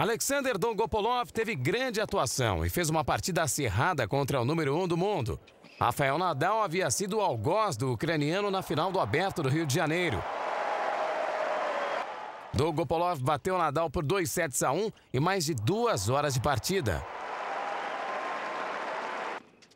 Alexander Dongopolov teve grande atuação e fez uma partida acirrada contra o número 1 um do mundo. Rafael Nadal havia sido algoz do ucraniano na final do Aberto do Rio de Janeiro. Dongopolov bateu Nadal por 2 sets a 1 um e mais de duas horas de partida.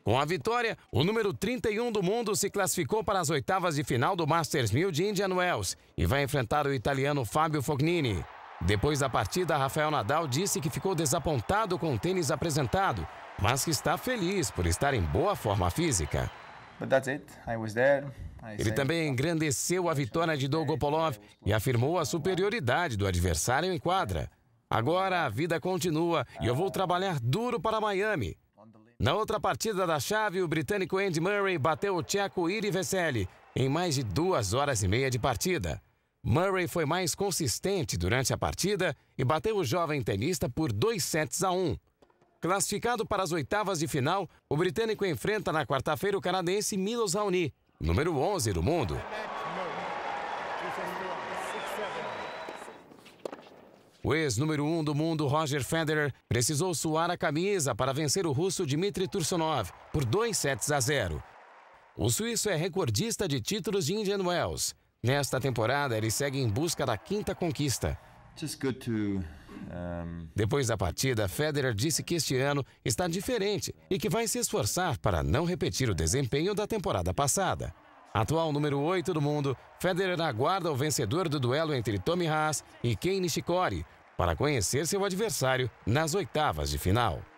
Com a vitória, o número 31 do mundo se classificou para as oitavas de final do Masters 1000 de Indian Wells e vai enfrentar o italiano Fábio Fognini. Depois da partida, Rafael Nadal disse que ficou desapontado com o tênis apresentado, mas que está feliz por estar em boa forma física. Ele também engrandeceu a vitória de Dolgopolov e afirmou a superioridade do adversário em quadra. Agora a vida continua e eu vou trabalhar duro para Miami. Na outra partida da chave, o britânico Andy Murray bateu o tcheco Iri Vesely em mais de duas horas e meia de partida. Murray foi mais consistente durante a partida e bateu o jovem tenista por 2 sets a 1. Um. Classificado para as oitavas de final, o britânico enfrenta na quarta-feira o canadense Milos Raoni, número 11 do mundo. O ex-número 1 um do mundo, Roger Federer, precisou suar a camisa para vencer o russo Dmitry Tursunov por 2 sets a 0. O suíço é recordista de títulos de Indian Wells. Nesta temporada, ele segue em busca da quinta conquista. Depois da partida, Federer disse que este ano está diferente e que vai se esforçar para não repetir o desempenho da temporada passada. Atual número 8 do mundo, Federer aguarda o vencedor do duelo entre Tommy Haas e Kei Nishikori para conhecer seu adversário nas oitavas de final.